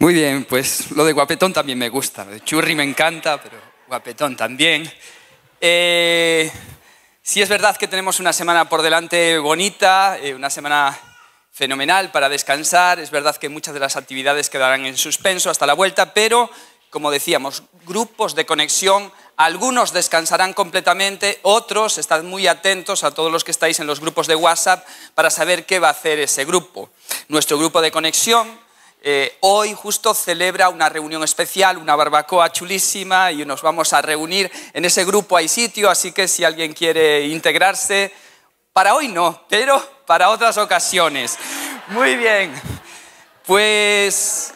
Muy bien, pues lo de guapetón también me gusta. Lo de churri me encanta, pero guapetón también. Eh, sí es verdad que tenemos una semana por delante bonita, eh, una semana fenomenal para descansar. Es verdad que muchas de las actividades quedarán en suspenso hasta la vuelta, pero, como decíamos, grupos de conexión, algunos descansarán completamente, otros están muy atentos a todos los que estáis en los grupos de WhatsApp para saber qué va a hacer ese grupo. Nuestro grupo de conexión eh, hoy justo celebra una reunión especial, una barbacoa chulísima y nos vamos a reunir. En ese grupo hay sitio, así que si alguien quiere integrarse, para hoy no, pero para otras ocasiones. Muy bien. Pues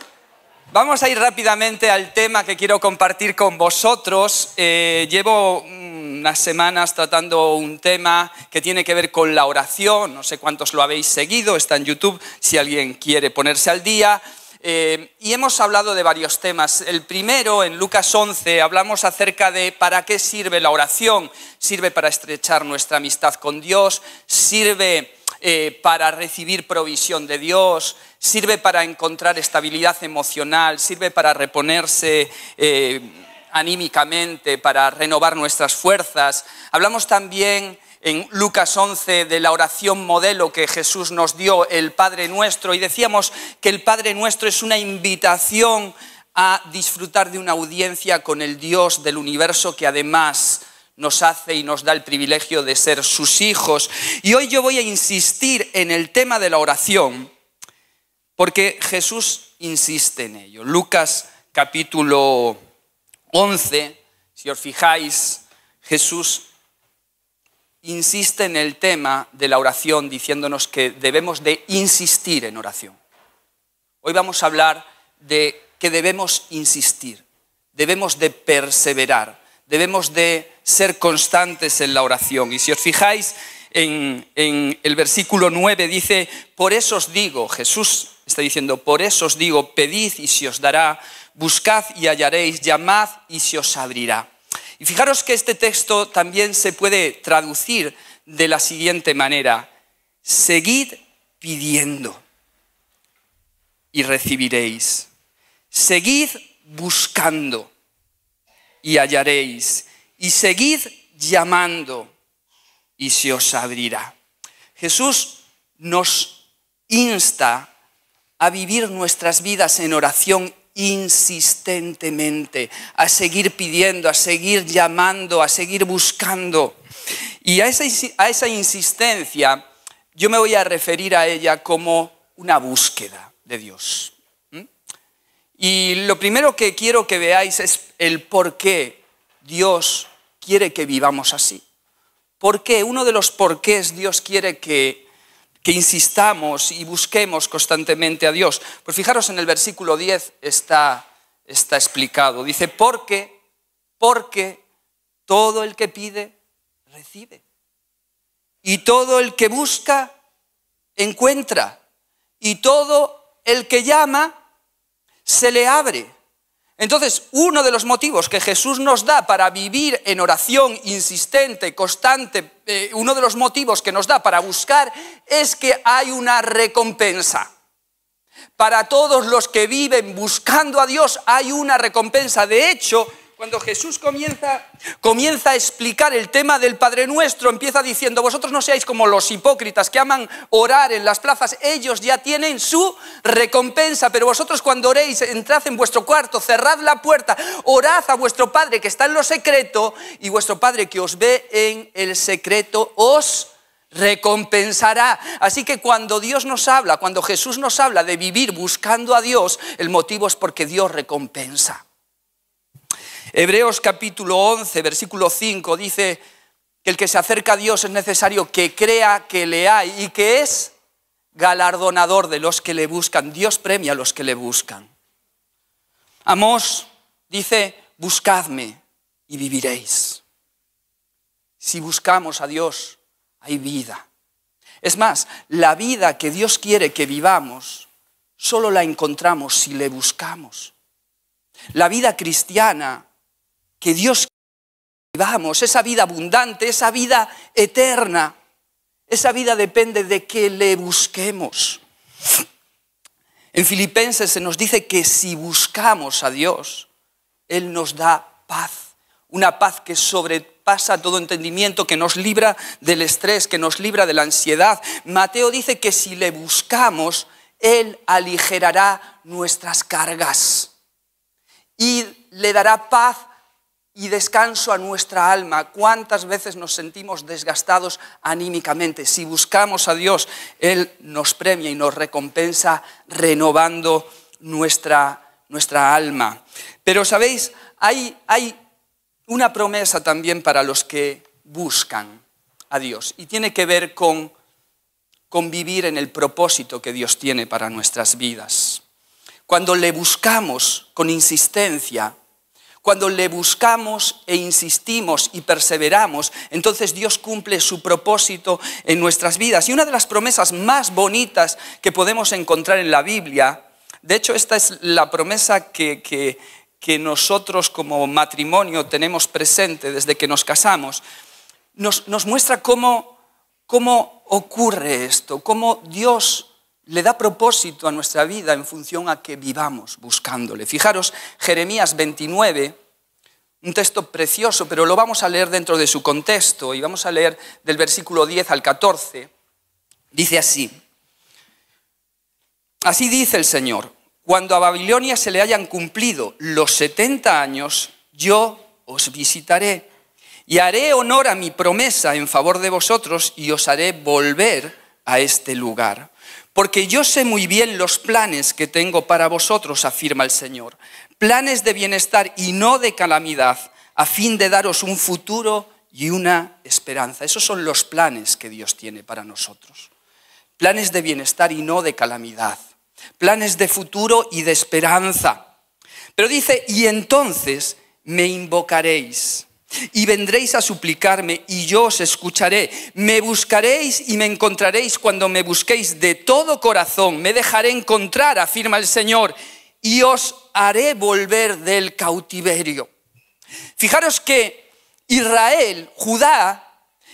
Vamos a ir rápidamente al tema que quiero compartir con vosotros. Eh, llevo unas semanas tratando un tema que tiene que ver con la oración. No sé cuántos lo habéis seguido, está en YouTube si alguien quiere ponerse al día. Eh, y hemos hablado de varios temas. El primero, en Lucas 11, hablamos acerca de para qué sirve la oración. Sirve para estrechar nuestra amistad con Dios, sirve eh, para recibir provisión de Dios, sirve para encontrar estabilidad emocional, sirve para reponerse. Eh, anímicamente, para renovar nuestras fuerzas. Hablamos también en Lucas 11 de la oración modelo que Jesús nos dio, el Padre Nuestro, y decíamos que el Padre Nuestro es una invitación a disfrutar de una audiencia con el Dios del universo que además nos hace y nos da el privilegio de ser sus hijos. Y hoy yo voy a insistir en el tema de la oración, porque Jesús insiste en ello. Lucas capítulo 11, si os fijáis, Jesús insiste en el tema de la oración diciéndonos que debemos de insistir en oración. Hoy vamos a hablar de que debemos insistir, debemos de perseverar, debemos de ser constantes en la oración. Y si os fijáis en, el versículo 9 dice, por eso os digo, Jesús está diciendo, por eso os digo, pedid y se os dará, buscad y hallaréis, llamad y se os abrirá. Y fijaros que este texto también se puede traducir de la siguiente manera, seguid pidiendo y recibiréis, seguid buscando y hallaréis, y seguid llamando y se os abrirá. Jesús nos insta a vivir nuestras vidas en oración insistentemente, a seguir pidiendo, a seguir llamando, a seguir buscando. Y a esa, a esa, insistencia yo me voy a referir a ella como una búsqueda de Dios. ¿Mm? Y lo primero que quiero que veáis es el por qué Dios quiere que vivamos así. ¿Por qué? Uno de los porqués Dios quiere que, insistamos y busquemos constantemente a Dios. Pues fijaros en el versículo 10 está, está explicado. Dice, porque, porque todo el que pide, recibe. Y todo el que busca, encuentra. Y todo el que llama, se le abre. Entonces, uno de los motivos que Jesús nos da para vivir en oración insistente, constante, eh, uno de los motivos que nos da para buscar es que hay una recompensa. Para todos los que viven buscando a Dios hay una recompensa. De hecho, cuando Jesús comienza, comienza a explicar el tema del Padre Nuestro, empieza diciendo, vosotros no seáis como los hipócritas que aman orar en las plazas, ellos ya tienen su recompensa, pero vosotros cuando oréis, entrad en vuestro cuarto, cerrad la puerta, orad a vuestro Padre que está en lo secreto, y vuestro Padre que os ve en el secreto, os recompensará. Así que cuando Dios nos habla, cuando Jesús nos habla de vivir buscando a Dios, el motivo es porque Dios recompensa. Hebreos capítulo 11, versículo 5 dice que el que se acerca a Dios es necesario que crea que le hay y que es galardonador de los que le buscan. Dios premia a los que le buscan. Amós dice, buscadme y viviréis. Si buscamos a Dios, hay vida. Es más, la vida que Dios quiere que vivamos, solo la encontramos si le buscamos. La vida cristiana que Dios vivamos, esa vida abundante, esa vida eterna. Esa vida depende de que le busquemos. En Filipenses se nos dice que si buscamos a Dios, Él nos da paz, una paz que sobrepasa todo entendimiento, que nos libra del estrés, que nos libra de la ansiedad. Mateo dice que si le buscamos, Él aligerará nuestras cargas y le dará paz y descanso a nuestra alma. ¿Cuántas veces nos sentimos desgastados anímicamente? Si buscamos a Dios, Él nos premia y nos recompensa renovando nuestra, nuestra alma. Pero sabéis, hay, hay una promesa también para los que buscan a Dios y tiene que ver con, con vivir en el propósito que Dios tiene para nuestras vidas. Cuando le buscamos con insistencia, cuando le buscamos e insistimos y perseveramos, entonces Dios cumple su propósito en nuestras vidas. Y una de las promesas más bonitas que podemos encontrar en la Biblia, de hecho esta es la promesa que, nosotros como matrimonio tenemos presente desde que nos casamos, nos, nos muestra cómo, cómo ocurre esto, cómo Dios le da propósito a nuestra vida en función a que vivamos buscándole. Fijaros, Jeremías 29, un texto precioso, pero lo vamos a leer dentro de su contexto y vamos a leer del versículo 10 al 14. Dice así, así dice el Señor, cuando a Babilonia se le hayan cumplido los 70 años, yo os visitaré y haré honor a mi promesa en favor de vosotros y os haré volver a este lugar. Porque yo sé muy bien los planes que tengo para vosotros, afirma el Señor. Planes de bienestar y no de calamidad, a fin de daros un futuro y una esperanza. Esos son los planes que Dios tiene para nosotros. Planes de bienestar y no de calamidad. Planes de futuro y de esperanza. Pero dice, y entonces me invocaréis y vendréis a suplicarme y yo os escucharé. Me buscaréis y me encontraréis cuando me busquéis de todo corazón. Me dejaré encontrar, afirma el Señor, y os haré volver del cautiverio. Fijaros que Israel, Judá,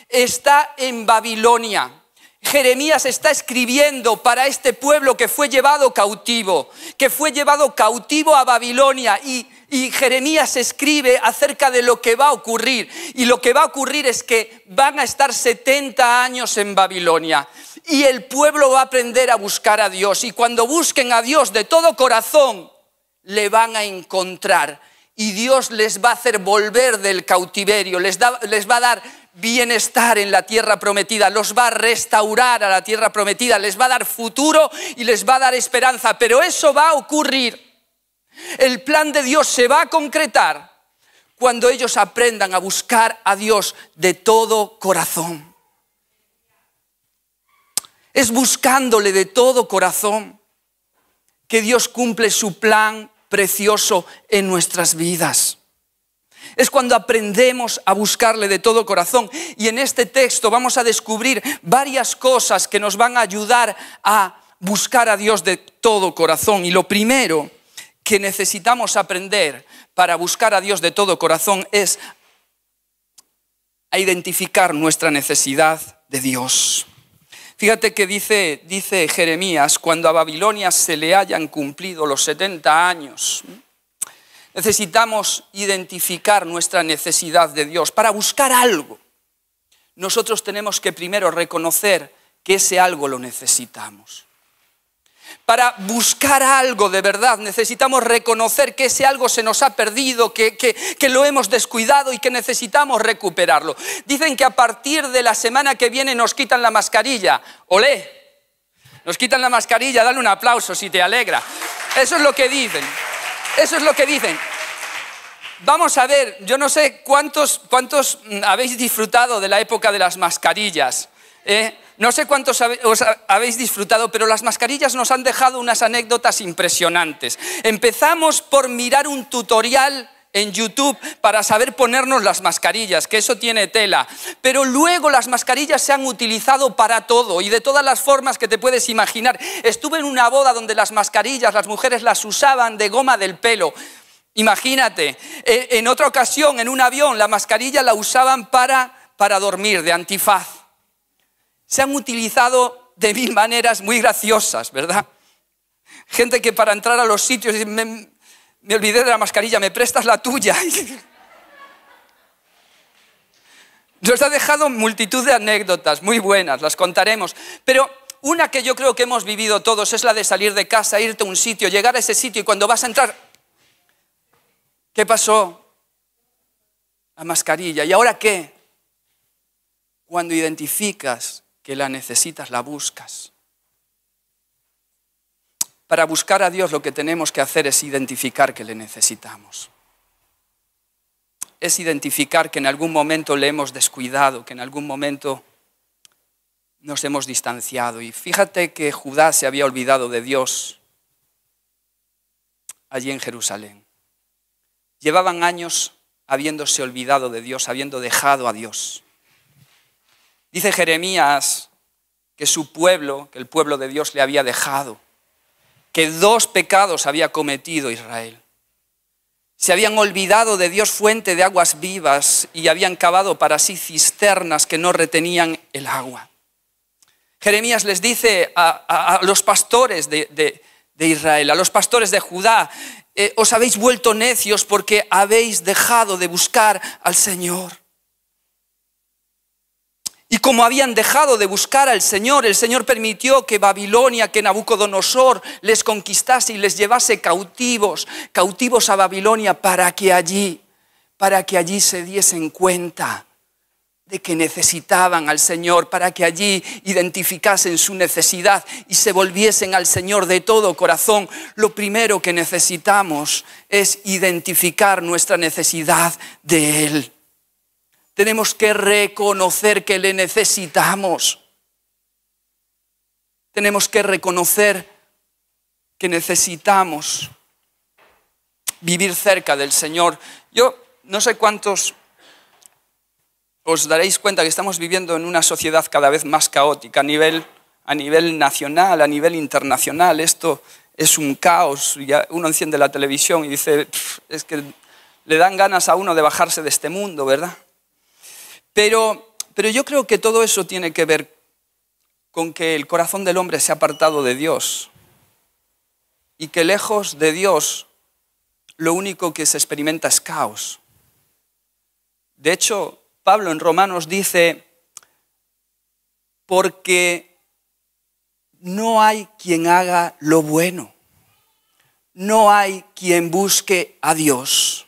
está en Babilonia. Jeremías está escribiendo para este pueblo que fue llevado cautivo, que fue llevado cautivo a Babilonia y y Jeremías escribe acerca de lo que va a ocurrir. Y lo que va a ocurrir es que van a estar 70 años en Babilonia. Y el pueblo va a aprender a buscar a Dios. Y cuando busquen a Dios de todo corazón, le van a encontrar. Y Dios les va a hacer volver del cautiverio. Les, les va a dar bienestar en la tierra prometida, los va a restaurar a la tierra prometida, les va a dar futuro y les va a dar esperanza. Pero eso va a ocurrir el plan de Dios se va a concretar cuando ellos aprendan a buscar a Dios de todo corazón. Es buscándole de todo corazón que Dios cumple su plan precioso en nuestras vidas. Es cuando aprendemos a buscarle de todo corazón. Y en este texto vamos a descubrir varias cosas que nos van a ayudar a buscar a Dios de todo corazón. Y lo primero que necesitamos aprender para buscar a Dios de todo corazón es a identificar nuestra necesidad de Dios. Fíjate que dice, dice Jeremías, cuando a Babilonia se le hayan cumplido los 70 años, necesitamos identificar nuestra necesidad de Dios. Para buscar algo, nosotros tenemos que primero reconocer que ese algo lo necesitamos para buscar algo de verdad. Necesitamos reconocer que ese algo se nos ha perdido, que, lo hemos descuidado y que necesitamos recuperarlo. Dicen que a partir de la semana que viene nos quitan la mascarilla. ¡Olé! Nos quitan la mascarilla, dale un aplauso si te alegra. Eso es lo que dicen. Eso es lo que dicen. Vamos a ver, yo no sé cuántos, cuántos mm, habéis disfrutado de la época de las mascarillas. ¿eh? No sé cuántos os habéis disfrutado, pero las mascarillas nos han dejado unas anécdotas impresionantes. Empezamos por mirar un tutorial en YouTube para saber ponernos las mascarillas, que eso tiene tela. Pero luego las mascarillas se han utilizado para todo y de todas las formas que te puedes imaginar. Estuve en una boda donde las mascarillas, las mujeres las usaban de goma del pelo. Imagínate, e-, en otra ocasión, en un avión, la mascarilla la usaban para, para dormir, de antifaz se han utilizado de mil maneras muy graciosas, ¿verdad? Gente que para entrar a los sitios me, olvidé de la mascarilla, me prestas la tuya. Nos ha dejado multitud de anécdotas muy buenas, las contaremos. Pero una que yo creo que hemos vivido todos es la de salir de casa, irte a un sitio, llegar a ese sitio y cuando vas a entrar, ¿qué pasó? La mascarilla. ¿Y ahora qué? Cuando identificas que la necesitas, la buscas. Para buscar a Dios lo que tenemos que hacer es identificar que le necesitamos. Es identificar que en algún momento le hemos descuidado, que en algún momento nos hemos distanciado. Y fíjate que Judá se había olvidado de Dios allí en Jerusalén. Llevaban años habiéndose olvidado de Dios, habiendo dejado a Dios. Dice Jeremías que su pueblo, que el pueblo de Dios le había dejado, que dos pecados había cometido Israel. Se habían olvidado de Dios fuente de aguas vivas y habían cavado para sí cisternas que no retenían el agua. Jeremías les dice a, los pastores de, Israel, a los pastores de Judá, eh, os habéis vuelto necios porque habéis dejado de buscar al Señor. Y como habían dejado de buscar al Señor, el Señor permitió que Babilonia, que Nabucodonosor les conquistase y les llevase cautivos, cautivos a Babilonia, para que allí, para que allí se diesen cuenta de que necesitaban al Señor, para que allí identificasen su necesidad y se volviesen al Señor de todo corazón. Lo primero que necesitamos es identificar nuestra necesidad de Él. Tenemos que reconocer que le necesitamos. Tenemos que reconocer que necesitamos vivir cerca del Señor. Yo no sé cuántos os daréis cuenta que estamos viviendo en una sociedad cada vez más caótica a nivel, a nivel nacional, a nivel internacional. Esto es un caos. Uno enciende la televisión y dice, es que le dan ganas a uno de bajarse de este mundo, ¿verdad? Pero, yo creo que todo eso tiene que ver con que el corazón del hombre se ha apartado de Dios y que lejos de Dios lo único que se experimenta es caos. De hecho, Pablo en Romanos dice, porque no hay quien haga lo bueno, no hay quien busque a Dios.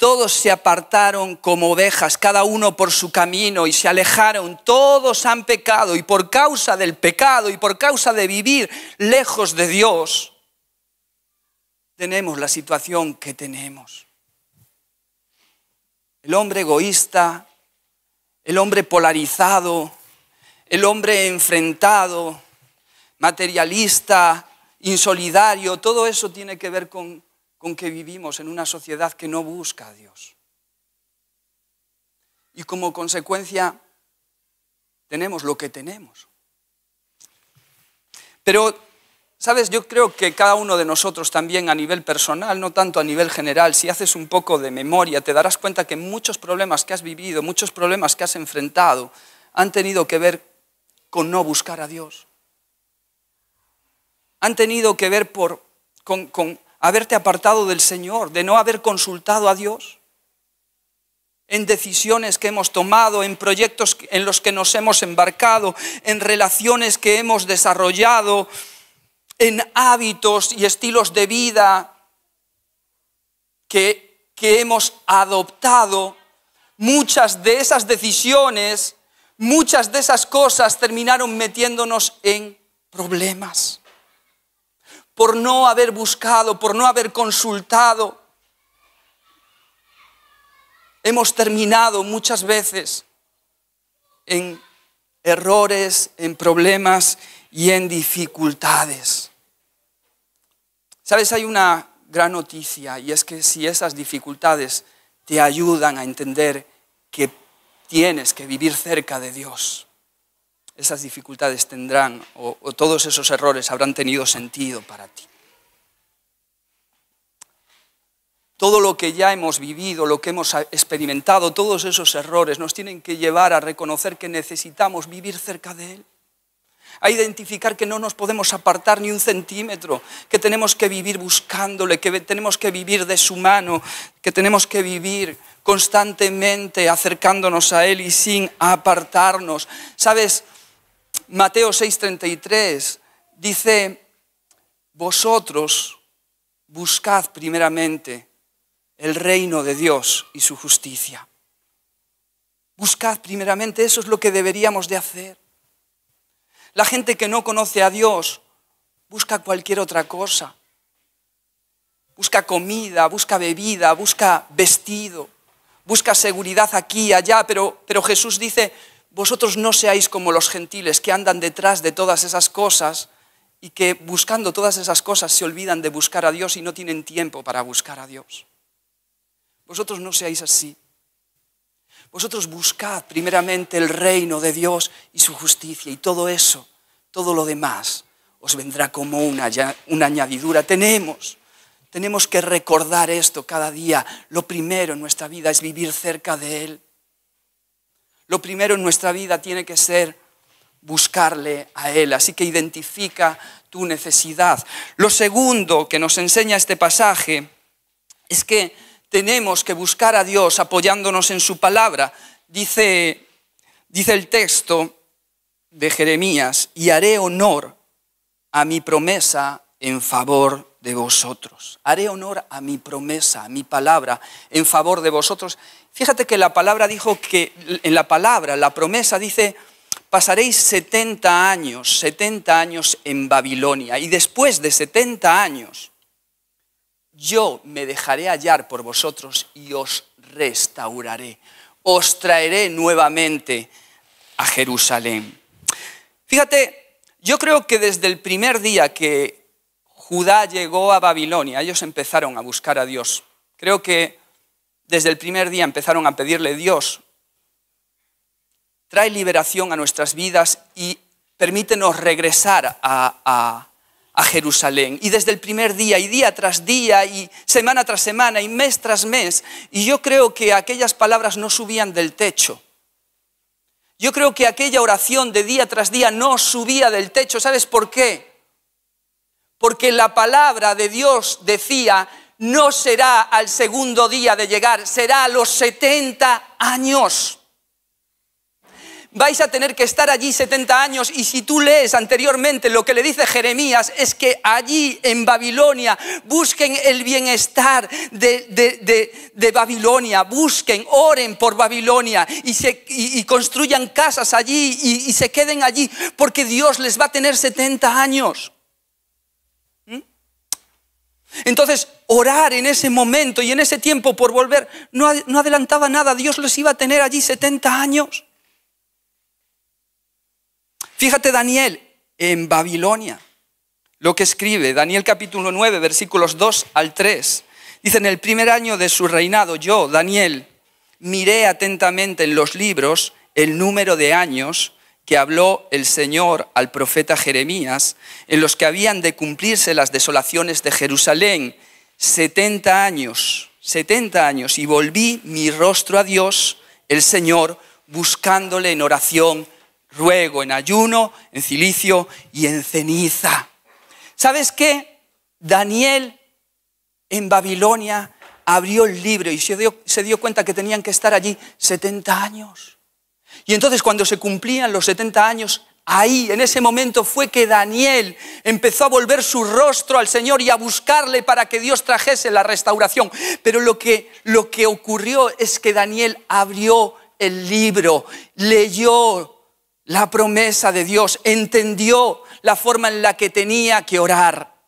Todos se apartaron como ovejas, cada uno por su camino, y se alejaron. Todos han pecado, y por causa del pecado, y por causa de vivir lejos de Dios, tenemos la situación que tenemos. El hombre egoísta, el hombre polarizado, el hombre enfrentado, materialista, insolidario, todo eso tiene que ver con con que vivimos en una sociedad que no busca a Dios. Y como consecuencia tenemos lo que tenemos. Pero, sabes, yo creo que cada uno de nosotros también a nivel personal, no tanto a nivel general, si haces un poco de memoria, te darás cuenta que muchos problemas que has vivido, muchos problemas que has enfrentado, han tenido que ver con no buscar a Dios. Han tenido que ver por, con haberte apartado del Señor, de no haber consultado a Dios en decisiones que hemos tomado, en proyectos en los que nos hemos embarcado, en relaciones que hemos desarrollado, en hábitos y estilos de vida que, que hemos adoptado. Muchas de esas decisiones, muchas de esas cosas terminaron metiéndonos en problemas por no haber buscado, por no haber consultado. Hemos terminado muchas veces en errores, en problemas y en dificultades. Sabes, hay una gran noticia y es que si esas dificultades te ayudan a entender que tienes que vivir cerca de Dios, esas dificultades tendrán o, todos esos errores habrán tenido sentido para ti. Todo lo que ya hemos vivido, lo que hemos experimentado, todos esos errores nos tienen que llevar a reconocer que necesitamos vivir cerca de Él a identificar que no nos podemos apartar ni un centímetro, que tenemos que vivir buscándole, que tenemos que vivir de su mano, que tenemos que vivir constantemente acercándonos a Él y sin apartarnos. ¿Sabes? Mateo 6:33 dice, vosotros buscad primeramente el reino de Dios y su justicia. Buscad primeramente, eso es lo que deberíamos de hacer. La gente que no conoce a Dios busca cualquier otra cosa. Busca comida, busca bebida, busca vestido, busca seguridad aquí y allá, pero, pero Jesús dice, vosotros no seáis como los gentiles que andan detrás de todas esas cosas y que buscando todas esas cosas se olvidan de buscar a Dios y no tienen tiempo para buscar a Dios. Vosotros no seáis así. Vosotros buscad primeramente el reino de Dios y su justicia y todo eso, todo lo demás os vendrá como una, una añadidura. Tenemos, tenemos que recordar esto cada día. Lo primero en nuestra vida es vivir cerca de Él lo primero en nuestra vida tiene que ser buscarle a Él. Así que identifica tu necesidad. Lo segundo que nos enseña este pasaje es que tenemos que buscar a Dios apoyándonos en su palabra. Dice, dice el texto de Jeremías, y haré honor a mi promesa en favor de vosotros. Haré honor a mi promesa, a mi palabra en favor de vosotros. Fíjate que la palabra dijo que, en la palabra, la promesa dice, pasaréis 70 años, 70 años en Babilonia, y después de 70 años, yo me dejaré hallar por vosotros y os restauraré, os traeré nuevamente a Jerusalén. Fíjate, yo creo que desde el primer día que Judá llegó a Babilonia, ellos empezaron a buscar a Dios. Creo que desde el primer día empezaron a pedirle Dios, trae liberación a nuestras vidas y permítenos regresar a, a Jerusalén. Y desde el primer día, y día tras día, y semana tras semana, y mes tras mes, y yo creo que aquellas palabras no subían del techo. Yo creo que aquella oración de día tras día no subía del techo. ¿Sabes por qué? Porque la palabra de Dios decía, no será al segundo día de llegar, será a los 70 años. Vais a tener que estar allí 70 años y si tú lees anteriormente lo que le dice Jeremías es que allí en Babilonia busquen el bienestar de, Babilonia, busquen, oren por Babilonia y, se, construyan casas allí y, y se queden allí porque Dios les va a tener 70 años. ¿Mm? Entonces, orar en ese momento y en ese tiempo por volver, no, adelantaba nada, Dios los iba a tener allí 70 años. Fíjate Daniel en Babilonia, lo que escribe Daniel capítulo 9, versículos 2 al 3. Dice, en el primer año de su reinado, yo, Daniel, miré atentamente en los libros el número de años que habló el Señor al profeta Jeremías, en los que habían de cumplirse las desolaciones de Jerusalén 70 años, 70 años, y volví mi rostro a Dios, el Señor, buscándole en oración, ruego, en ayuno, en cilicio y en ceniza. ¿Sabes qué? Daniel en Babilonia abrió el libro y se dio, se dio, cuenta que tenían que estar allí 70 años. Y entonces cuando se cumplían los 70 años, Ahí, en ese momento, fue que Daniel empezó a volver su rostro al Señor y a buscarle para que Dios trajese la restauración. Pero lo que, lo que ocurrió es que Daniel abrió el libro, leyó la promesa de Dios, entendió la forma en la que tenía que orar.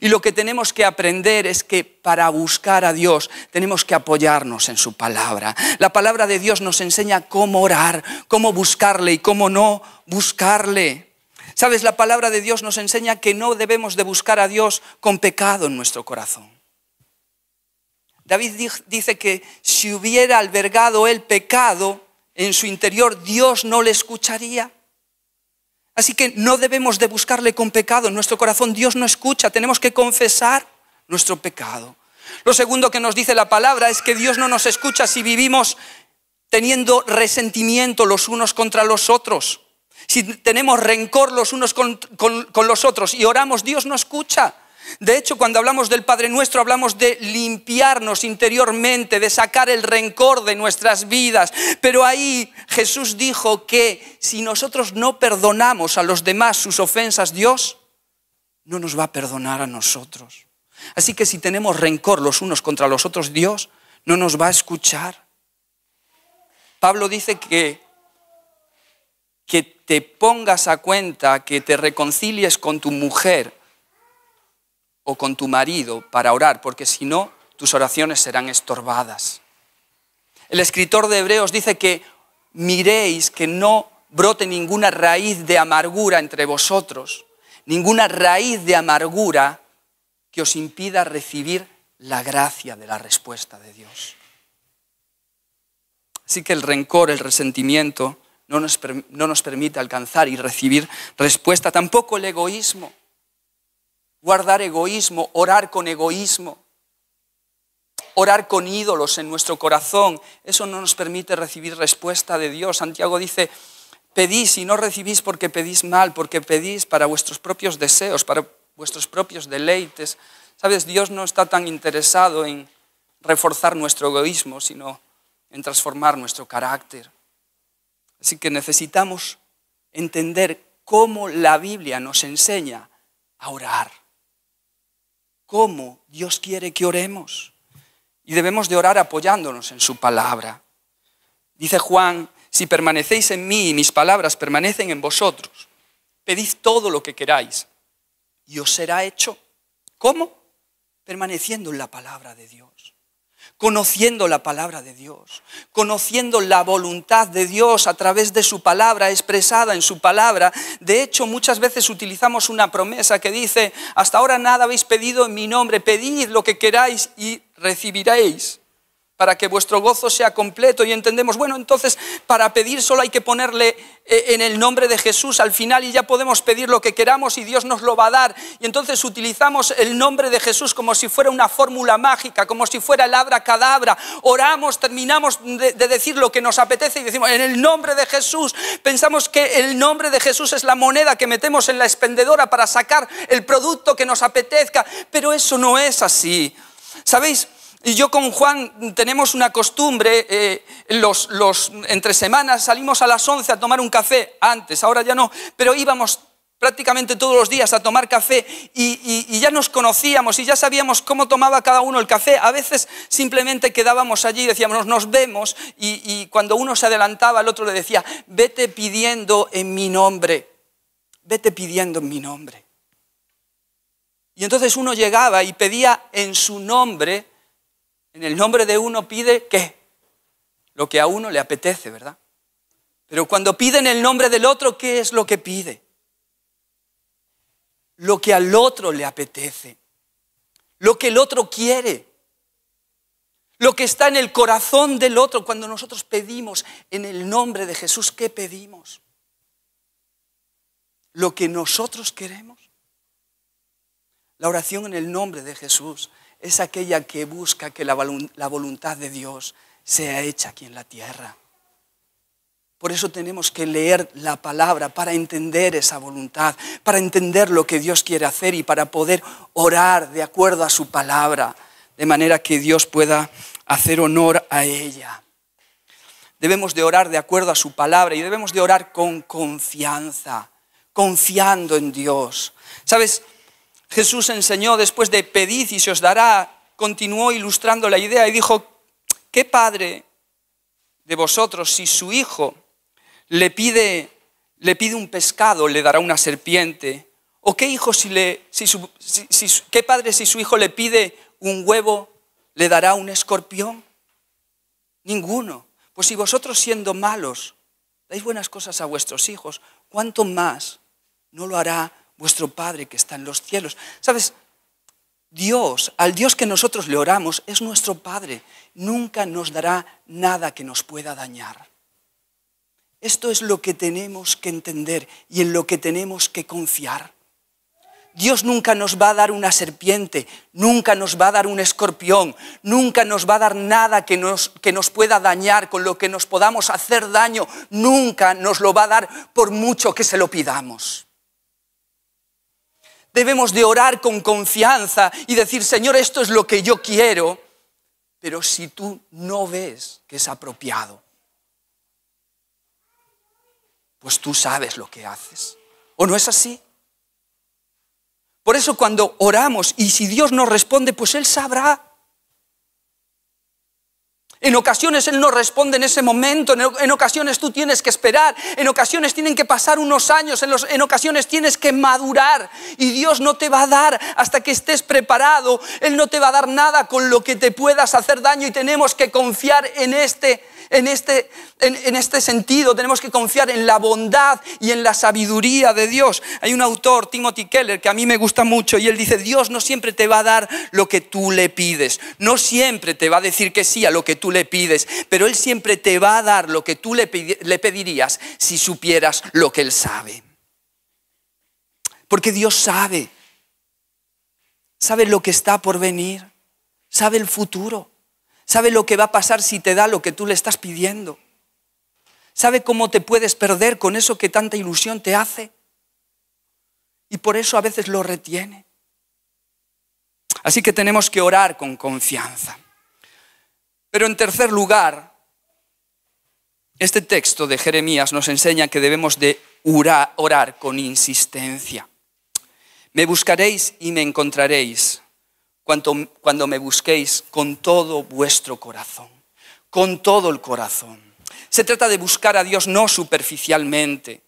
Y lo que tenemos que aprender es que para buscar a Dios tenemos que apoyarnos en su palabra. La palabra de Dios nos enseña cómo orar, cómo buscarle y cómo no buscarle. Sabes, la palabra de Dios nos enseña que no debemos de buscar a Dios con pecado en nuestro corazón. David dice que si hubiera albergado el pecado en su interior, Dios no le escucharía. Así que no debemos de buscarle con pecado. En nuestro corazón Dios no escucha. Tenemos que confesar nuestro pecado. Lo segundo que nos dice la palabra es que Dios no nos escucha si vivimos teniendo resentimiento los unos contra los otros. Si tenemos rencor los unos con, con los otros y oramos, Dios no escucha. De hecho, cuando hablamos del Padre Nuestro, hablamos de limpiarnos interiormente, de sacar el rencor de nuestras vidas. Pero ahí Jesús dijo que si nosotros no perdonamos a los demás sus ofensas, Dios no nos va a perdonar a nosotros. Así que si tenemos rencor los unos contra los otros, Dios no nos va a escuchar. Pablo dice que, que te pongas a cuenta, que te reconcilies con tu mujer o con tu marido para orar, porque si no, tus oraciones serán estorbadas. El escritor de Hebreos dice que miréis que no brote ninguna raíz de amargura entre vosotros, ninguna raíz de amargura que os impida recibir la gracia de la respuesta de Dios. Así que el rencor, el resentimiento no nos, no nos permite alcanzar y recibir respuesta, tampoco el egoísmo guardar egoísmo, orar con egoísmo, orar con ídolos en nuestro corazón. Eso no nos permite recibir respuesta de Dios. Santiago dice, pedís y no recibís porque pedís mal, porque pedís para vuestros propios deseos, para vuestros propios deleites. Sabes, Dios no está tan interesado en reforzar nuestro egoísmo, sino en transformar nuestro carácter. Así que necesitamos entender cómo la Biblia nos enseña a orar cómo Dios quiere que oremos. Y debemos de orar apoyándonos en su palabra. Dice Juan, si permanecéis en mí y mis palabras permanecen en vosotros, pedid todo lo que queráis y os será hecho. ¿Cómo? Permaneciendo en la palabra de Dios conociendo la palabra de Dios, conociendo la voluntad de Dios a través de su palabra, expresada en su palabra. De hecho, muchas veces utilizamos una promesa que dice, hasta ahora nada habéis pedido en mi nombre, pedid lo que queráis y recibiréis para que vuestro gozo sea completo y entendemos, bueno, entonces para pedir solo hay que ponerle eh, en el nombre de Jesús al final y ya podemos pedir lo que queramos y Dios nos lo va a dar. Y entonces utilizamos el nombre de Jesús como si fuera una fórmula mágica, como si fuera el abra cadabra. Oramos, terminamos de, de decir lo que nos apetece y decimos, en el nombre de Jesús, pensamos que el nombre de Jesús es la moneda que metemos en la expendedora para sacar el producto que nos apetezca, pero eso no es así. ¿Sabéis? Y yo con Juan tenemos una costumbre, eh, los, los, entre semanas salimos a las 11 a tomar un café, antes, ahora ya no, pero íbamos prácticamente todos los días a tomar café y, y, ya nos conocíamos y ya sabíamos cómo tomaba cada uno el café. A veces simplemente quedábamos allí y decíamos, nos vemos y, y cuando uno se adelantaba el otro le decía, vete pidiendo en mi nombre, vete pidiendo en mi nombre. Y entonces uno llegaba y pedía en su nombre en el nombre de uno pide qué? Lo que a uno le apetece, ¿verdad? Pero cuando pide en el nombre del otro, ¿qué es lo que pide? Lo que al otro le apetece, lo que el otro quiere, lo que está en el corazón del otro. Cuando nosotros pedimos en el nombre de Jesús, ¿qué pedimos? Lo que nosotros queremos. La oración en el nombre de Jesús es aquella que busca que la, voluntad de Dios sea hecha aquí en la tierra. Por eso tenemos que leer la palabra para entender esa voluntad, para entender lo que Dios quiere hacer y para poder orar de acuerdo a su palabra, de manera que Dios pueda hacer honor a ella. Debemos de orar de acuerdo a su palabra y debemos de orar con confianza, confiando en Dios. ¿Sabes? Jesús enseñó después de pedid y se os dará, continuó ilustrando la idea y dijo, ¿qué padre de vosotros si su hijo le pide, le pide un pescado, le dará una serpiente? ¿O qué, hijo si le, qué padre si su hijo le pide un huevo, le dará un escorpión? Ninguno. Pues si vosotros siendo malos dais buenas cosas a vuestros hijos, ¿cuánto más no lo hará vuestro Padre que está en los cielos. ¿Sabes? Dios, al Dios que nosotros le oramos, es nuestro Padre. Nunca nos dará nada que nos pueda dañar. Esto es lo que tenemos que entender y en lo que tenemos que confiar. Dios nunca nos va a dar una serpiente, nunca nos va a dar un escorpión, nunca nos va a dar nada que nos, que nos pueda dañar, con lo que nos podamos hacer daño, nunca nos lo va a dar por mucho que se lo pidamos debemos de orar con confianza y decir, Señor, esto es lo que yo quiero, pero si tú no ves que es apropiado, pues tú sabes lo que haces. ¿O no es así? Por eso cuando oramos y si Dios nos responde, pues Él sabrá. En ocasiones Él no responde en ese momento, en ocasiones tú tienes que esperar, en ocasiones tienen que pasar unos años, en, ocasiones tienes que madurar y Dios no te va a dar hasta que estés preparado, Él no te va a dar nada con lo que te puedas hacer daño y tenemos que confiar en este. En este, en este sentido tenemos que confiar en la bondad y en la sabiduría de Dios. Hay un autor, Timothy Keller, que a mí me gusta mucho y él dice, Dios no siempre te va a dar lo que tú le pides, no siempre te va a decir que sí a lo que tú le pides, pero Él siempre te va a dar lo que tú le, le pedirías si supieras lo que Él sabe. Porque Dios sabe, sabe lo que está por venir, sabe el futuro, sabe lo que va a pasar si te da lo que tú le estás pidiendo, sabe cómo te puedes perder con eso que tanta ilusión te hace y por eso a veces lo retiene. Así que tenemos que orar con confianza. Pero en tercer lugar, este texto de Jeremías nos enseña que debemos de orar, con insistencia. Me buscaréis y me encontraréis cuando me busquéis con todo vuestro corazón, con todo el corazón. Se trata de buscar a Dios no superficialmente,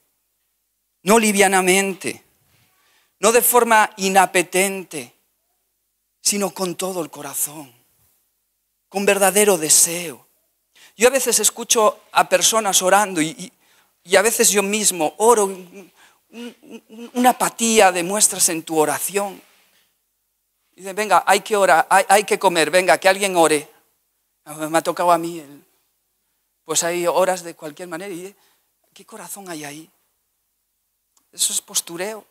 no livianamente, no de forma inapetente, sino con todo el corazón un verdadero deseo. Yo a veces escucho a personas orando y, a veces yo mismo oro, una apatía muestras en tu oración. Dicen, venga, hay que orar, hay, que comer, venga, que alguien ore. Ah, pues me ha tocado a mí. El... Pues hay horas de cualquier manera. Y, ¿Qué corazón hay ahí? Eso es postureo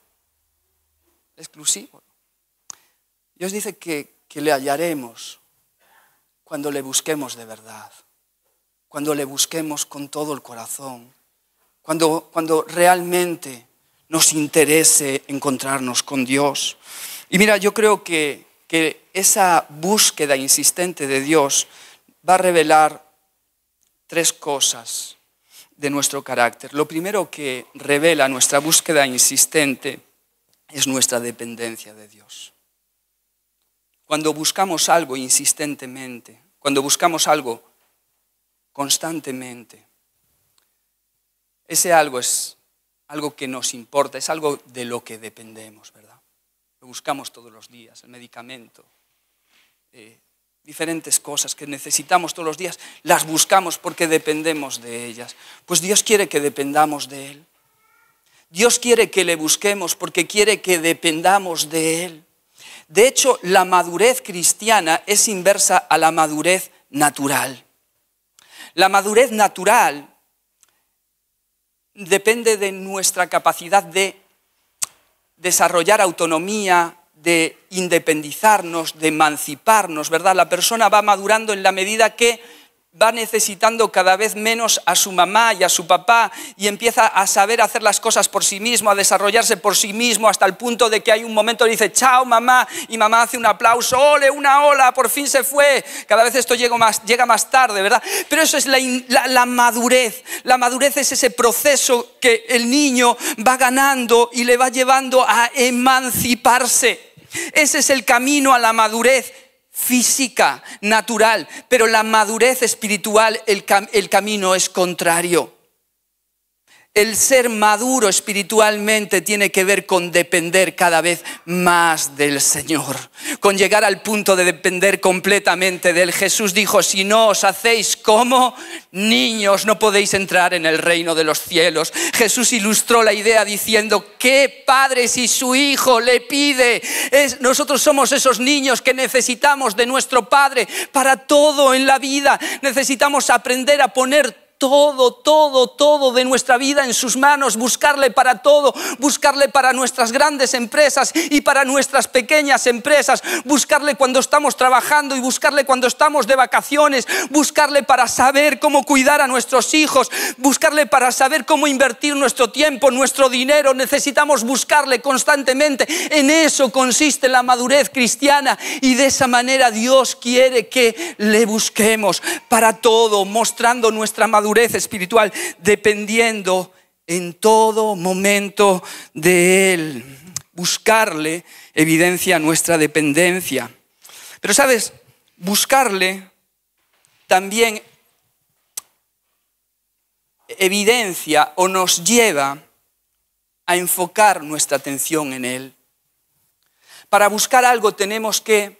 exclusivo. Dios dice que, que le hallaremos cuando le busquemos de verdad, cuando le busquemos con todo el corazón, cuando, cuando realmente nos interese encontrarnos con Dios. Y mira, yo creo que esa búsqueda insistente de Dios va a revelar tres cosas de nuestro carácter. Lo primero que revela nuestra búsqueda insistente es nuestra dependencia de Dios. Cuando buscamos algo insistentemente, cuando buscamos algo constantemente, ese algo es algo que nos importa, es algo de lo que dependemos, ¿verdad? Lo buscamos todos los días, el medicamento, eh, diferentes cosas que necesitamos todos los días, las buscamos porque dependemos de ellas. Pues Dios quiere que dependamos de Él. Dios quiere que le busquemos porque quiere que dependamos de Él. De hecho, la madurez cristiana es inversa a la madurez natural. La madurez natural depende de nuestra capacidad de desarrollar autonomía, de independizarnos, de emanciparnos, ¿verdad? La persona va madurando en la medida que va necesitando cada vez menos a su mamá y a su papá y empieza a saber hacer las cosas por sí mismo, a desarrollarse por sí mismo, hasta el punto de que hay un momento dice, chao mamá, y mamá hace un aplauso, ole, una ola, por fin se fue. Cada vez esto llega más, llega más tarde, ¿verdad? Pero eso es la, la madurez. La madurez es ese proceso que el niño va ganando y le va llevando a emanciparse. Ese es el camino a la madurez física, natural, pero la madurez espiritual, el, el camino es contrario. El ser maduro espiritualmente tiene que ver con depender cada vez más del Señor, con llegar al punto de depender completamente de Él. Jesús dijo, si no os hacéis como niños, no podéis entrar en el reino de los cielos. Jesús ilustró la idea diciendo, ¿qué padre si su hijo le pide? nosotros somos esos niños que necesitamos de nuestro Padre para todo en la vida. Necesitamos aprender a poner todo, todo, todo de nuestra vida en sus manos, buscarle para todo, buscarle para nuestras grandes empresas y para nuestras pequeñas empresas, buscarle cuando estamos trabajando y buscarle cuando estamos de vacaciones, buscarle para saber cómo cuidar a nuestros hijos, buscarle para saber cómo invertir nuestro tiempo, nuestro dinero, necesitamos buscarle constantemente. En eso consiste la madurez cristiana y de esa manera Dios quiere que le busquemos para todo, mostrando nuestra madurez espiritual, dependiendo en todo momento de Él. Buscarle evidencia nuestra dependencia. Pero sabes, buscarle también evidencia o nos lleva a enfocar nuestra atención en Él. Para buscar algo tenemos que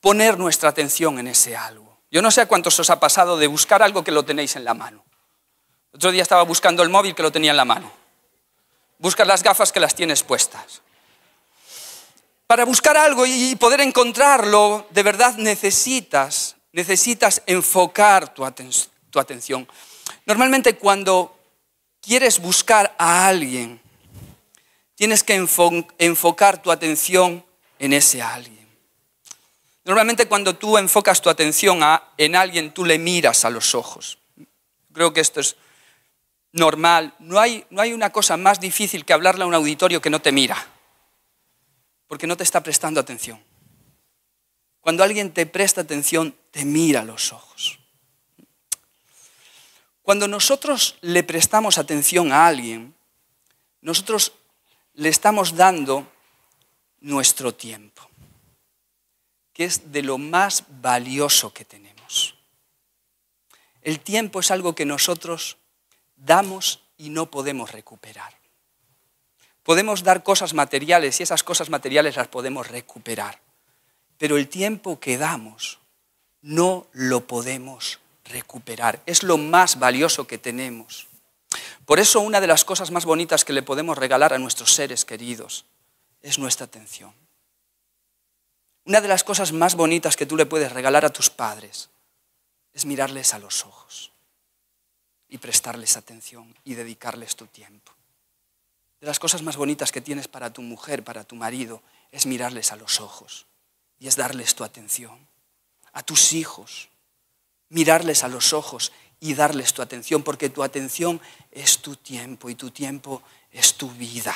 poner nuestra atención en ese algo. Yo no sé cuántos os ha pasado de buscar algo que lo tenéis en la mano. otro día estaba buscando el móvil que lo tenía en la mano. Buscas las gafas que las tienes puestas. Para buscar algo y poder encontrarlo, de verdad necesitas, necesitas enfocar tu, atención. Normalmente cuando quieres buscar a alguien, tienes que enfocar tu atención en ese alguien. Normalmente cuando tú enfocas tu atención en alguien, tú le miras a los ojos. Creo que esto es normal. No hay, no hay una cosa más difícil que hablarle a un auditorio que no te mira, porque no te está prestando atención. Cuando alguien te presta atención, te mira a los ojos. Cuando nosotros le prestamos atención a alguien, nosotros le estamos dando nuestro tiempo que es de lo más valioso que tenemos. El tiempo es algo que nosotros damos y no podemos recuperar. Podemos dar cosas materiales y esas cosas materiales las podemos recuperar, pero el tiempo que damos no lo podemos recuperar. Es lo más valioso que tenemos. Por eso una de las cosas más bonitas que le podemos regalar a nuestros seres queridos es nuestra atención. Una de las cosas más bonitas que tú le puedes regalar a tus padres es mirarles a los ojos y prestarles atención y dedicarles tu tiempo. De las cosas más bonitas que tienes para tu mujer, para tu marido, es mirarles a los ojos y es darles tu atención. A tus hijos, mirarles a los ojos y darles tu atención, porque tu atención es tu tiempo y tu tiempo es tu vida.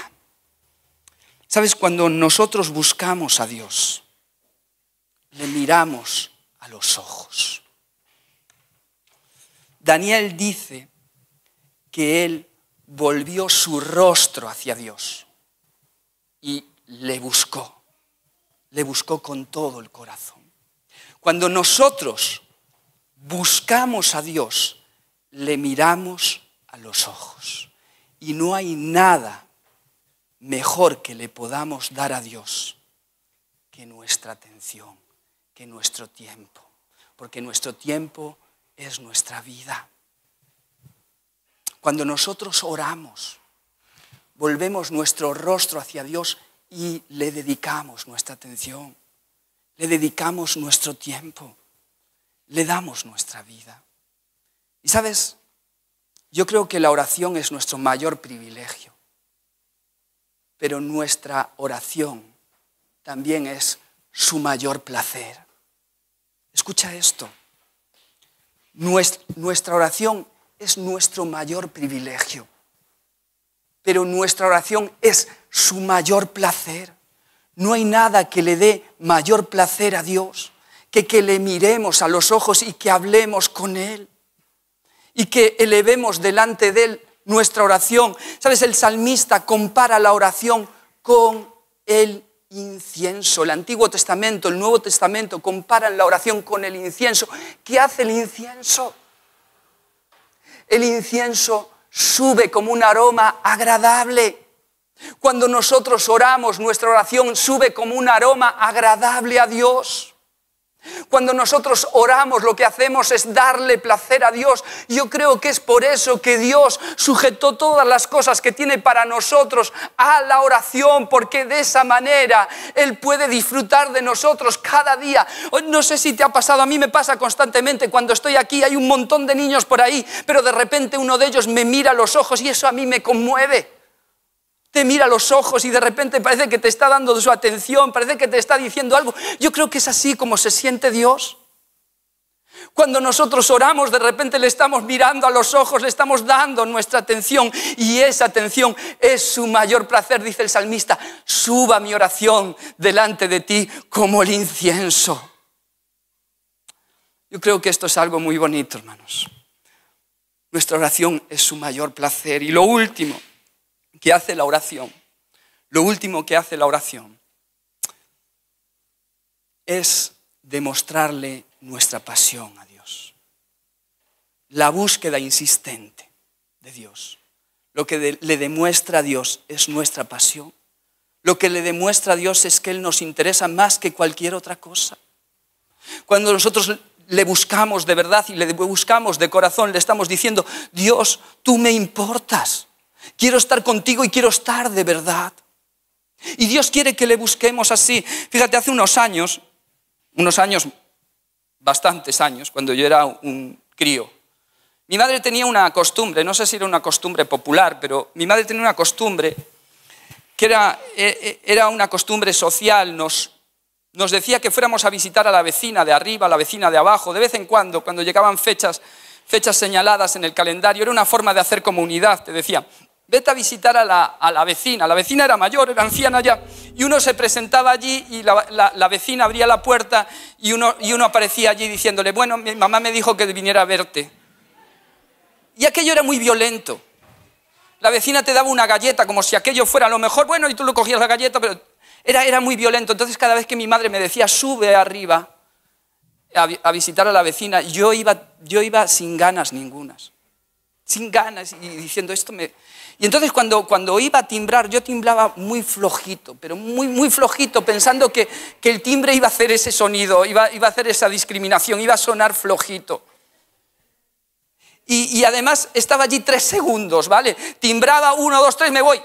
¿Sabes? Cuando nosotros buscamos a Dios, le miramos a los ojos. Daniel dice que él volvió su rostro hacia Dios y le buscó, le buscó con todo el corazón. Cuando nosotros buscamos a Dios, le miramos a los ojos y no hay nada mejor que le podamos dar a Dios que nuestra atención nuestro tiempo, porque nuestro tiempo es nuestra vida. Cuando nosotros oramos, volvemos nuestro rostro hacia Dios y le dedicamos nuestra atención, le dedicamos nuestro tiempo, le damos nuestra vida. Y sabes, yo creo que la oración es nuestro mayor privilegio, pero nuestra oración también es su mayor placer. Escucha esto. Nuestra oración es nuestro mayor privilegio, pero nuestra oración es su mayor placer. No hay nada que le dé mayor placer a Dios que que le miremos a los ojos y que hablemos con Él y que elevemos delante de Él nuestra oración. Sabes, el salmista compara la oración con el incienso. El Antiguo Testamento, el Nuevo Testamento comparan la oración con el incienso. ¿Qué hace el incienso? El incienso sube como un aroma agradable. Cuando nosotros oramos, nuestra oración sube como un aroma agradable a Dios. Cuando nosotros oramos lo que hacemos es darle placer a Dios. Yo creo que es por eso que Dios sujetó todas las cosas que tiene para nosotros a la oración, porque de esa manera Él puede disfrutar de nosotros cada día. No sé si te ha pasado, a mí me pasa constantemente cuando estoy aquí, hay un montón de niños por ahí, pero de repente uno de ellos me mira a los ojos y eso a mí me conmueve te mira a los ojos y de repente parece que te está dando su atención, parece que te está diciendo algo. Yo creo que es así como se siente Dios. Cuando nosotros oramos, de repente le estamos mirando a los ojos, le estamos dando nuestra atención y esa atención es su mayor placer, dice el salmista. Suba mi oración delante de ti como el incienso. Yo creo que esto es algo muy bonito, hermanos. Nuestra oración es su mayor placer. Y lo último, que hace la oración, lo último que hace la oración, es demostrarle nuestra pasión a Dios. La búsqueda insistente de Dios. Lo que le demuestra a Dios es nuestra pasión. Lo que le demuestra a Dios es que Él nos interesa más que cualquier otra cosa. Cuando nosotros le buscamos de verdad y le buscamos de corazón, le estamos diciendo, Dios, tú me importas. Quiero estar contigo y quiero estar de verdad. Y Dios quiere que le busquemos así. Fíjate, hace unos años, unos años, bastantes años, cuando yo era un crío, mi madre tenía una costumbre, no sé si era una costumbre popular, pero mi madre tenía una costumbre que era, e, e, era una costumbre social, nos, nos decía que fuéramos a visitar a la vecina de arriba, a la vecina de abajo, de vez en cuando, cuando llegaban fechas, fechas señaladas en el calendario, era una forma de hacer comunidad, te decía, vete a visitar a la, vecina. La vecina era mayor, era anciana ya, y uno se presentaba allí y la, vecina abría la puerta y uno, y uno, aparecía allí diciéndole, bueno, mi mamá me dijo que viniera a verte. Y aquello era muy violento. La vecina te daba una galleta como si aquello fuera lo mejor, bueno, y tú lo cogías la galleta, pero era, era muy violento. Entonces cada vez que mi madre me decía, sube arriba a, visitar a la vecina, yo iba, yo iba sin ganas ningunas. Sin ganas y diciendo, esto me, y entonces cuando, cuando iba a timbrar, yo timblaba muy flojito, pero muy, muy flojito, pensando que, el timbre iba a hacer ese sonido, iba, iba a hacer esa discriminación, iba a sonar flojito. Y, y, además estaba allí tres segundos, ¿vale? Timbraba uno, dos, tres, me voy.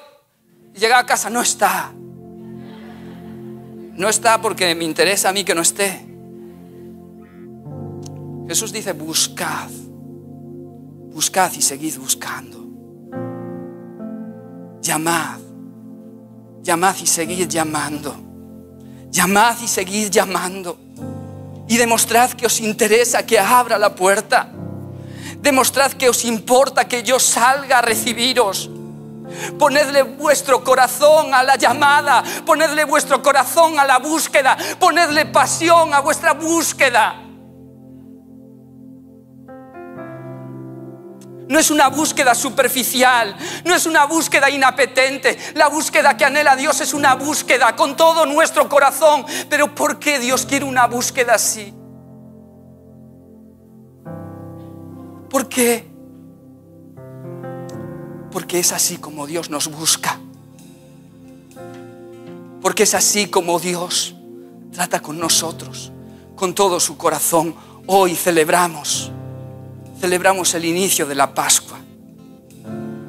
Llegaba a casa, no está. No está porque me interesa a mí que no esté. Jesús dice, buscad, buscad y seguid buscando. Llamad, llamad y seguid llamando, llamad y seguid llamando. Y demostrad que os interesa que abra la puerta. Demostrad que os importa que yo salga a recibiros. Ponedle vuestro corazón a la llamada, ponedle vuestro corazón a la búsqueda, ponedle pasión a vuestra búsqueda. No es una búsqueda superficial, no es una búsqueda inapetente. La búsqueda que anhela Dios es una búsqueda con todo nuestro corazón. Pero ¿por qué Dios quiere una búsqueda así? ¿Por qué? Porque es así como Dios nos busca. Porque es así como Dios trata con nosotros, con todo su corazón. Hoy celebramos celebramos el inicio de la Pascua.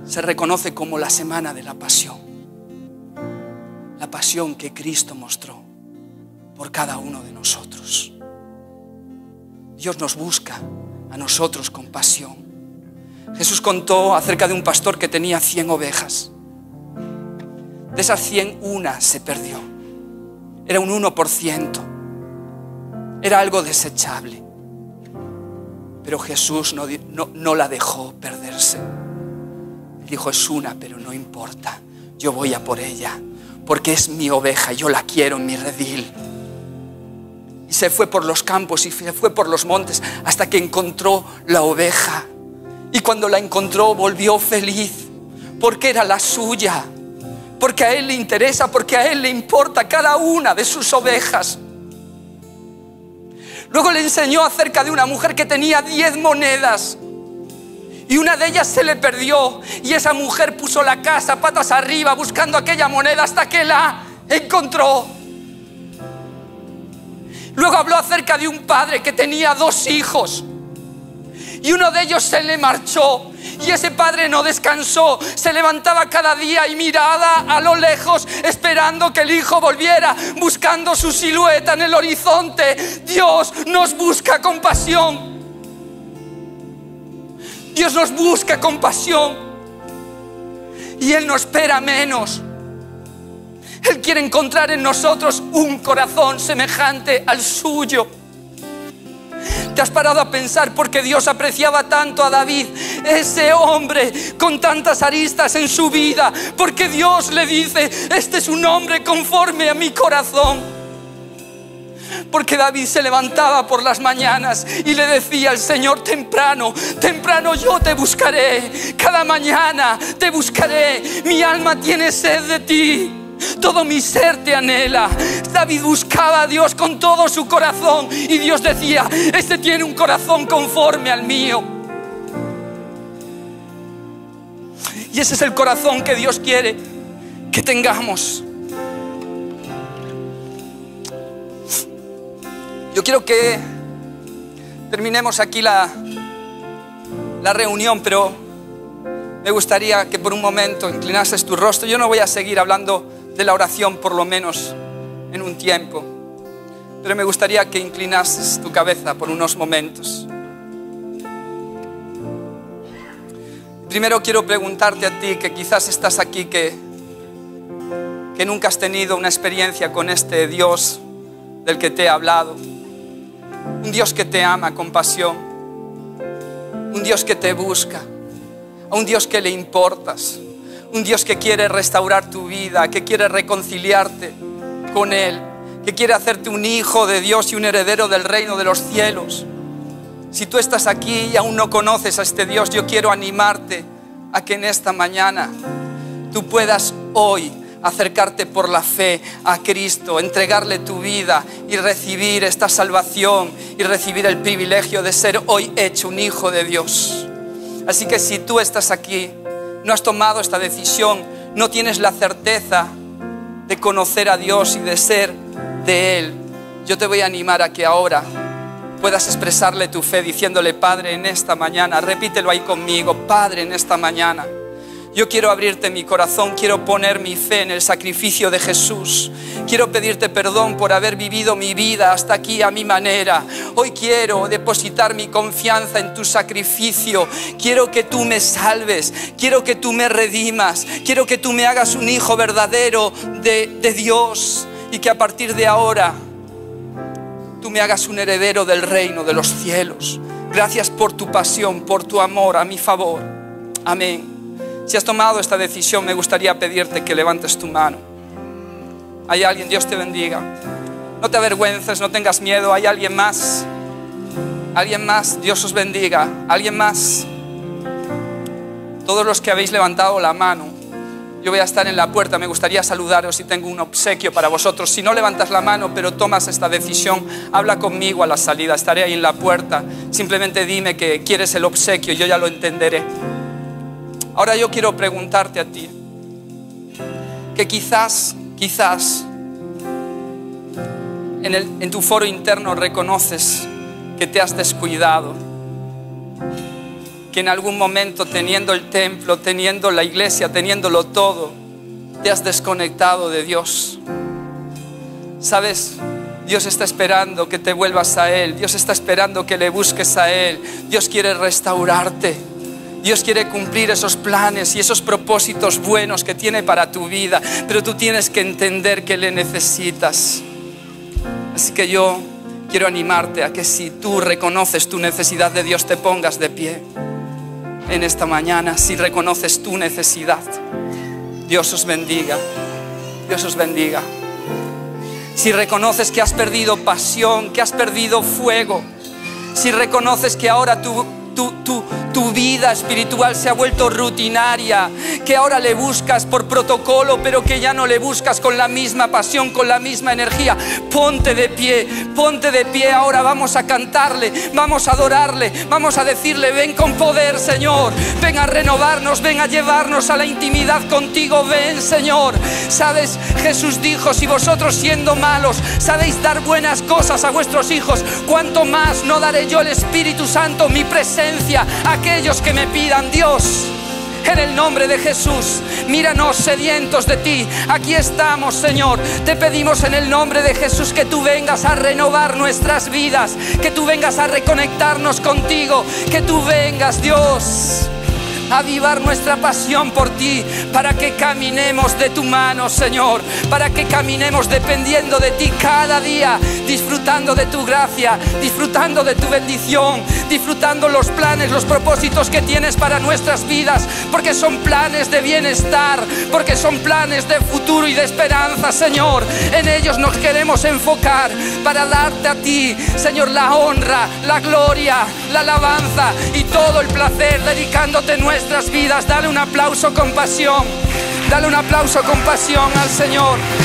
Se reconoce como la semana de la pasión. La pasión que Cristo mostró por cada uno de nosotros. Dios nos busca a nosotros con pasión. Jesús contó acerca de un pastor que tenía 100 ovejas. De esas 100, una se perdió. Era un 1%. Era algo desechable. Pero Jesús no, la dejó perderse. dijo, es una, pero no importa. Yo voy a por ella, porque es mi oveja, yo la quiero en mi redil. Y se fue por los campos y se fue por los montes hasta que encontró la oveja. Y cuando la encontró volvió feliz, porque era la suya, porque a él le interesa, porque a él le importa cada una de sus ovejas. Luego le enseñó acerca de una mujer que tenía 10 monedas. Y una de ellas se le perdió. Y esa mujer puso la casa patas arriba buscando aquella moneda hasta que la encontró. Luego habló acerca de un padre que tenía dos hijos. Y uno de ellos se le marchó y ese padre no descansó, se levantaba cada día y miraba a lo lejos, esperando que el hijo volviera, buscando su silueta en el horizonte. Dios nos busca compasión. Dios nos busca compasión. Y Él no espera menos. Él quiere encontrar en nosotros un corazón semejante al suyo. Te has parado a pensar porque Dios apreciaba tanto a David, ese hombre con tantas aristas en su vida, porque Dios le dice, este es un hombre conforme a mi corazón. Porque David se levantaba por las mañanas y le decía al Señor, temprano, temprano yo te buscaré, cada mañana te buscaré, mi alma tiene sed de ti. Todo mi ser te anhela. David buscaba a Dios con todo su corazón y Dios decía, este tiene un corazón conforme al mío. Y ese es el corazón que Dios quiere que tengamos. Yo quiero que terminemos aquí la, la reunión, pero me gustaría que por un momento inclinases tu rostro. Yo no voy a seguir hablando de la oración, por lo menos en un tiempo. Pero me gustaría que inclinases tu cabeza por unos momentos. Primero quiero preguntarte a ti, que quizás estás aquí, que, que nunca has tenido una experiencia con este Dios del que te he hablado. Un Dios que te ama con pasión. Un Dios que te busca. A un Dios que le importas. Un Dios que quiere restaurar tu vida, que quiere reconciliarte con Él, que quiere hacerte un hijo de Dios y un heredero del reino de los cielos. Si tú estás aquí y aún no conoces a este Dios, yo quiero animarte a que en esta mañana tú puedas hoy acercarte por la fe a Cristo, entregarle tu vida y recibir esta salvación y recibir el privilegio de ser hoy hecho un hijo de Dios. Así que si tú estás aquí no has tomado esta decisión, no tienes la certeza de conocer a Dios y de ser de Él, yo te voy a animar a que ahora puedas expresarle tu fe diciéndole, Padre, en esta mañana, repítelo ahí conmigo, Padre, en esta mañana. Yo quiero abrirte mi corazón, quiero poner mi fe en el sacrificio de Jesús. Quiero pedirte perdón por haber vivido mi vida hasta aquí a mi manera. Hoy quiero depositar mi confianza en tu sacrificio. Quiero que tú me salves, quiero que tú me redimas, quiero que tú me hagas un hijo verdadero de, Dios y que a partir de ahora tú me hagas un heredero del reino de los cielos. Gracias por tu pasión, por tu amor a mi favor. Amén. Si has tomado esta decisión, me gustaría pedirte que levantes tu mano. Hay alguien, Dios te bendiga. No te avergüences, no tengas miedo. Hay alguien más. Alguien más, Dios os bendiga. Alguien más. Todos los que habéis levantado la mano, yo voy a estar en la puerta, me gustaría saludaros y tengo un obsequio para vosotros. Si no levantas la mano, pero tomas esta decisión, habla conmigo a la salida, estaré ahí en la puerta. Simplemente dime que quieres el obsequio, yo ya lo entenderé. Ahora yo quiero preguntarte a ti, que quizás, quizás, en, en tu foro interno reconoces que te has descuidado, que en algún momento teniendo el templo, teniendo la iglesia, teniéndolo todo, te has desconectado de Dios. ¿Sabes? Dios está esperando que te vuelvas a Él, Dios está esperando que le busques a Él, Dios quiere restaurarte. Dios quiere cumplir esos planes y esos propósitos buenos que tiene para tu vida, pero tú tienes que entender que le necesitas. Así que yo quiero animarte a que si tú reconoces tu necesidad de Dios, te pongas de pie en esta mañana, si reconoces tu necesidad. Dios os bendiga, Dios os bendiga. Si reconoces que has perdido pasión, que has perdido fuego, si reconoces que ahora tú tu, tu, vida espiritual se ha vuelto rutinaria, que ahora le buscas por protocolo, pero que ya no le buscas con la misma pasión, con la misma energía. Ponte de pie, ponte de pie ahora, vamos a cantarle, vamos a adorarle, vamos a decirle, ven con poder, Señor, ven a renovarnos, ven a llevarnos a la intimidad contigo, ven, Señor. Sabes, Jesús dijo, si vosotros siendo malos sabéis dar buenas cosas a vuestros hijos, cuánto más no daré yo el Espíritu Santo, mi presencia aquellos que me pidan Dios. En el nombre de Jesús, míranos sedientos de ti. Aquí estamos, Señor. Te pedimos en el nombre de Jesús que tú vengas a renovar nuestras vidas, que tú vengas a reconectarnos contigo, que tú vengas, Dios avivar nuestra pasión por ti, para que caminemos de tu mano, Señor, para que caminemos dependiendo de ti cada día, disfrutando de tu gracia, disfrutando de tu bendición, disfrutando los planes, los propósitos que tienes para nuestras vidas, porque son planes de bienestar, porque son planes de futuro y de esperanza, Señor. En ellos nos queremos enfocar para darte a ti, Señor, la honra, la gloria, la alabanza y todo el placer dedicándote nuestro vidas. Dale un aplauso con pasión. Dale un aplauso con pasión al Señor.